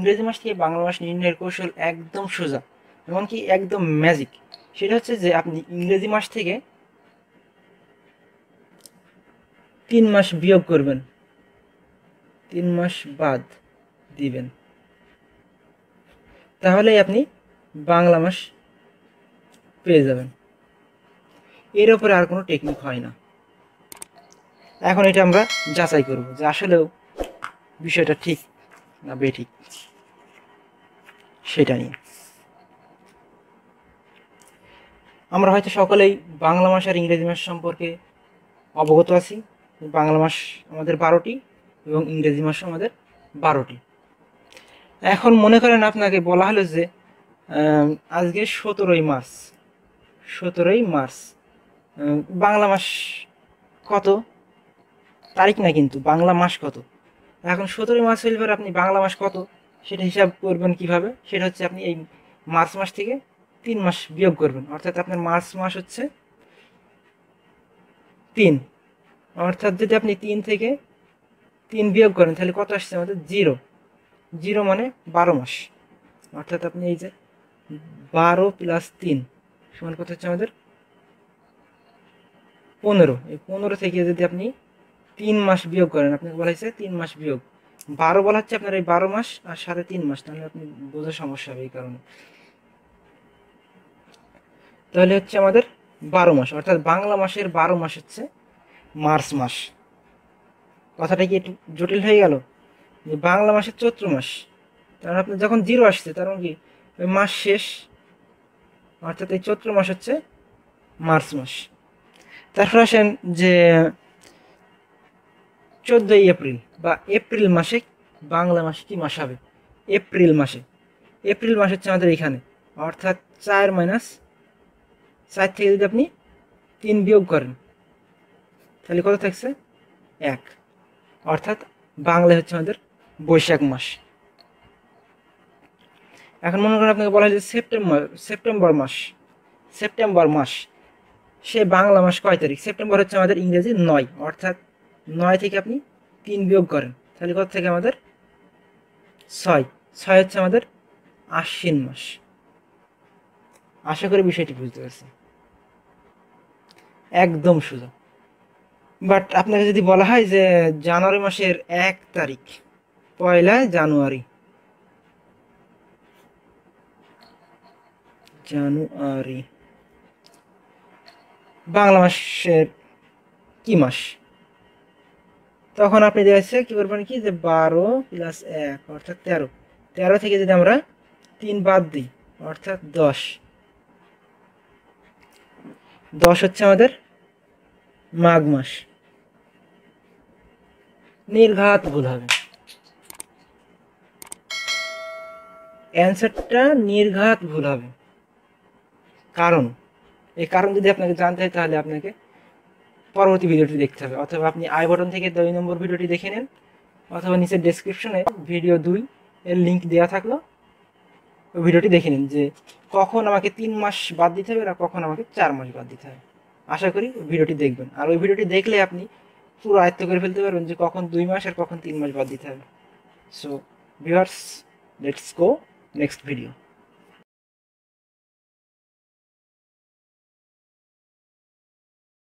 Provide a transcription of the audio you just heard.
ইংরেজি মাস থেকে বাংলা মাস নির্ণয়ের কৌশল একদম সোজা এমনকি একদম ম্যাজিক সেটা হচ্ছে যে আপনি ইংরেজি মাস থেকে তিন মাস বিয়োগ করবেন তিন মাস বাদ দিবেন তাহলেই আপনি বাংলা মাস পেয়ে যাবেন এর ওপরে আর কোনো টেকনিক হয় না এখন এটা আমরা যাচাই করব যে আসলেও বিষয়টা ঠিক না বেঠিক সেটা নিয়ে আমরা হয়তো সকলেই বাংলা মাস আর ইংরেজি মাস সম্পর্কে অবগত আছি বাংলা মাস আমাদের বারোটি এবং ইংরেজি মাসও আমাদের বারোটি এখন মনে করেন আপনাকে বলা হলো যে আজকে সতেরোই মার্চ সতেরোই মার্চ বাংলা মাস কত তারিখ না কিন্তু বাংলা মাস কত এখন সতেরো মাস হইলে পর আপনি বাংলা মাস কত সেটা হিসাব করবেন কিভাবে সেটা হচ্ছে আপনি এই মার্চ মাস থেকে তিন মাস বিয়োগ করবেন অর্থাৎ আপনার মার্চ মাস হচ্ছে তিন অর্থাৎ যদি আপনি তিন থেকে তিন বিয়োগ করেন তাহলে কত আসছে আমাদের জিরো জিরো মানে বারো মাস অর্থাৎ আপনি এই যে বারো প্লাস তিন সমান কত হচ্ছে আমাদের পনেরো এই পনেরো থেকে যদি আপনি তিন মাস বিয়োগ করেন আপনাকে বলা হয়েছে তিন মাস বিয়োগ বারো বলা হচ্ছে আপনার এই বারো মাস আর সাথে তিন মাস তাহলে আপনি বোঝা সমস্যা হবে এই কারণে তাহলে হচ্ছে আমাদের বারো মাস অর্থাৎ বাংলা মাসের বারো মাস হচ্ছে মার্চ মাস কথাটা কি একটু জটিল হয়ে গেল যে বাংলা মাসের চৈত্র মাস কারণ মানে আপনার যখন জিরো আসছে তার মানে কি ওই মাস শেষ অর্থাৎ এই চৈত্র মাস হচ্ছে মার্চ মাস তারপর আসেন যে চোদ্দোই এপ্রিল বা এপ্রিল মাসে বাংলা মাসে কি মাস হবে এপ্রিল মাসে এপ্রিল মাস হচ্ছে আমাদের এখানে অর্থাৎ চার মাইনাস চার থেকে যদি আপনি তিন বিয়োগ করেন তাহলে কত থাকছে এক অর্থাৎ বাংলা হচ্ছে আমাদের বৈশাখ মাস এখন মনে করেন আপনাকে বলা হয় যে সেপ্টেম্বর সেপ্টেম্বর মাস সেপ্টেম্বর মাস সে বাংলা মাস কয় তারিখ সেপ্টেম্বর হচ্ছে আমাদের ইংরেজি নয় অর্থাৎ নয় থেকে আপনি তিন বিয়োগ করেন তাহলে কত থেকে আমাদের ছয় ছয় হচ্ছে আমাদের আশ্বিন মাস আশা করি বিষয়টি বুঝতে পারছি একদম শুধু বাট আপনাকে যদি বলা হয় যে জানুয়ারি মাসের এক তারিখ পয়লা জানুয়ারি জানুয়ারি বাংলা মাসের কি মাস তখন আপনি দেওয়া হচ্ছে করবেন কি যে বারো প্লাস এক অর্থাৎ তেরো তেরো থেকে যদি আমরা তিন বাদ দিই অর্থাৎ দশ দশ হচ্ছে আমাদের মাঘ মাস নির্ঘাত ভুল হবে অ্যান্সারটা নির্ঘাত ভুল হবে কারণ এই কারণ যদি আপনাকে জানতে হয় তাহলে আপনাকে পরবর্তী ভিডিওটি দেখতে হবে অথবা আপনি আই বটন থেকে দুই নম্বর ভিডিওটি দেখে নেন অথবা নিচের ডেসক্রিপশনে ভিডিও দুই এর লিঙ্ক দেওয়া থাকলো ওই ভিডিওটি দেখে নিন যে কখন আমাকে তিন মাস বাদ দিতে হবে আর কখন আমাকে চার মাস বাদ দিতে হবে আশা করি ভিডিওটি দেখবেন আর ওই ভিডিওটি দেখলে আপনি পুরো আয়ত্ত করে ফেলতে পারবেন যে কখন দুই মাস আর কখন তিন মাস বাদ দিতে হবে so viewers let's go next video